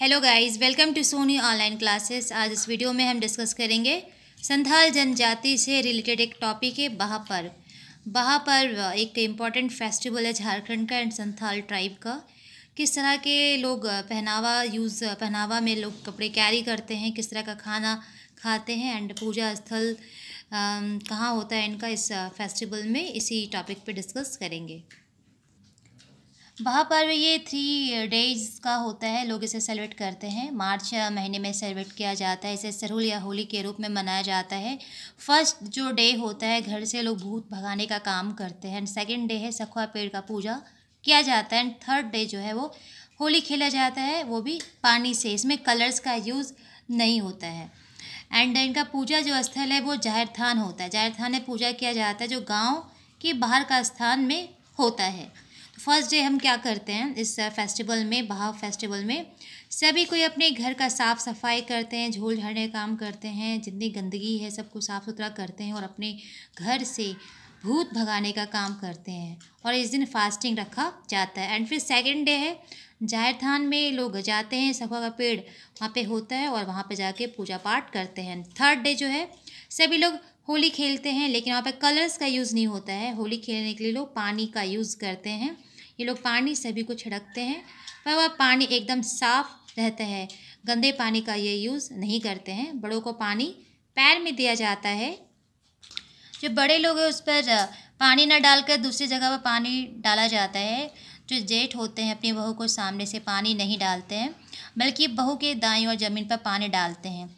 hello guys welcome to Sony online classes आज इस video में हम डिस्कस करेंगे संथाल जनजाति से रिलेटेड एक टॉपिक है बहा पर्व बहा पर्व एक इम्पॉर्टेंट फेस्टिवल है झारखंड का एंड संथाल ट्राइब का किस तरह के लोग पहनावा यूज़ पहनावा में लोग कपड़े कैरी करते हैं किस तरह का खाना खाते हैं एंड पूजा स्थल कहाँ होता है इनका इस फेस्टिवल में इसी टॉपिक पर डिस्कस करेंगे वहाँ पर ये थ्री डेज का होता है लोग इसे सेलिब्रेट करते हैं मार्च महीने में सेलिब्रेट किया जाता है इसे सरहुल या होली के रूप में मनाया जाता है फर्स्ट जो डे होता है घर से लोग भूत भगाने का काम करते हैं एंड सेकेंड डे है सखुआ पेड़ का पूजा किया जाता है एंड थर्ड डे जो है वो होली खेला जाता है वो भी पानी से इसमें कलर्स का यूज़ नहीं होता है एंड इनका पूजा जो स्थल है वो जाहिर थान होता है जाहिर थान में पूजा किया जाता है जो गाँव के बाहर का स्थान में होता है फर्स्ट डे हम क्या करते हैं इस फेस्टिवल में बहाव फेस्टिवल में सभी कोई अपने घर का साफ़ सफाई करते हैं झोल झाड़ने का काम करते हैं जितनी गंदगी है सबको साफ़ सुथरा करते हैं और अपने घर से भूत भगाने का काम करते हैं और इस दिन फास्टिंग रखा जाता है एंड फिर सेकेंड डे है जाहिर थान में लोग जाते हैं सफा का पेड़ वहाँ पे होता है और वहाँ पे जाके पूजा पाठ करते हैं थर्ड डे जो है सभी लोग होली खेलते हैं लेकिन वहाँ पर कलर्स का यूज़ नहीं होता है होली खेलने के लिए लोग पानी का यूज़ करते हैं ये लोग पानी सभी को छिड़कते हैं पर वह पानी एकदम साफ रहता है गंदे पानी का ये यूज़ नहीं करते हैं बड़ों को पानी पैर में दिया जाता है जो बड़े लोग हैं उस पर पानी ना डालकर दूसरी जगह पर पानी डाला जाता है जो जेठ होते हैं अपनी बहू को सामने से पानी नहीं डालते हैं बल्कि बहू के दाई और ज़मीन पर पानी डालते हैं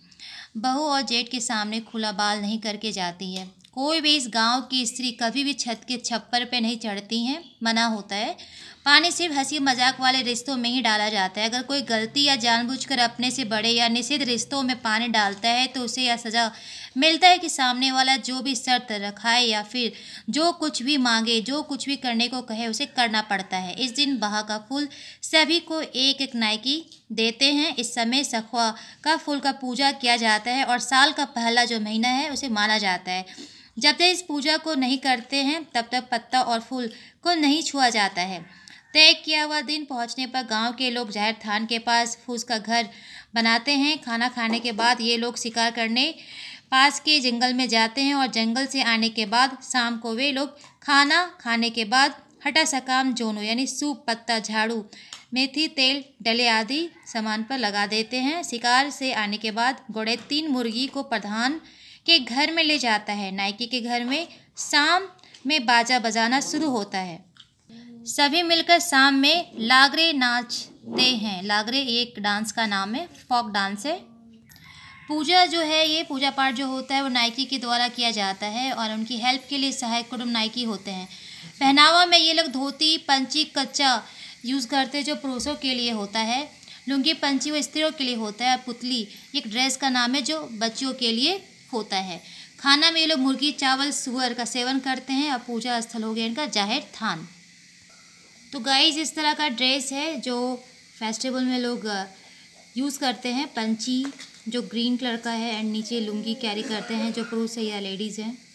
बहू और जेठ के सामने खुला बाल नहीं करके जाती है कोई भी इस गांव की स्त्री कभी भी छत के छप्पर पे नहीं चढ़ती हैं मना होता है पानी सिर्फ हंसी मजाक वाले रिश्तों में ही डाला जाता है अगर कोई गलती या जानबूझकर अपने से बड़े या निषिद्ध रिश्तों में पानी डालता है तो उसे यह सज़ा मिलता है कि सामने वाला जो भी शर्त रखाए या फिर जो कुछ भी मांगे जो कुछ भी करने को कहे उसे करना पड़ता है इस दिन बहा का फूल सभी को एक एक नायकी देते हैं इस समय सखवा का फूल का पूजा किया जाता है और साल का पहला जो महीना है उसे माना जाता है जब तक इस पूजा को नहीं करते हैं तब तक पत्ता और फूल को नहीं छुआ जाता है तय किया हुआ दिन पहुंचने पर गांव के लोग जाहिर थान के पास फूस का घर बनाते हैं खाना खाने के बाद ये लोग शिकार करने पास के जंगल में जाते हैं और जंगल से आने के बाद शाम को वे लोग खाना खाने के बाद हटा सकाम जोनो यानी सूप पत्ता झाड़ू मेथी तेल डले आदि सामान पर लगा देते हैं शिकार से आने के बाद गोड़े तीन मुर्गी को प्रधान के घर में ले जाता है नायकी के घर में शाम में बाजा बजाना शुरू होता है सभी मिलकर शाम में लागरे नाचते हैं लागरे एक डांस का नाम है फोक डांस है पूजा जो है ये पूजा पाठ जो होता है वो नायकी के द्वारा किया जाता है और उनकी हेल्प के लिए सहायक कुटुम्ब नायकी होते हैं पहनावा में ये लोग धोती पंची कच्चा यूज़ करते हैं जो पुरुषों के लिए होता है लुंगी पंची वो स्त्रियों के लिए होता है और पुतली एक ड्रेस का नाम है जो बच्चियों के लिए होता है खाना में ये लोग मुर्गी चावल सुअर का सेवन करते हैं और पूजा स्थल हो गया इनका जाहिर थान तो गाइज इस तरह का ड्रेस है जो फेस्टिवल में लोग यूज़ करते हैं पंची जो ग्रीन कलर का है एंड नीचे लुंगी कैरी करते हैं जो पुरुष है या लेडीज़ हैं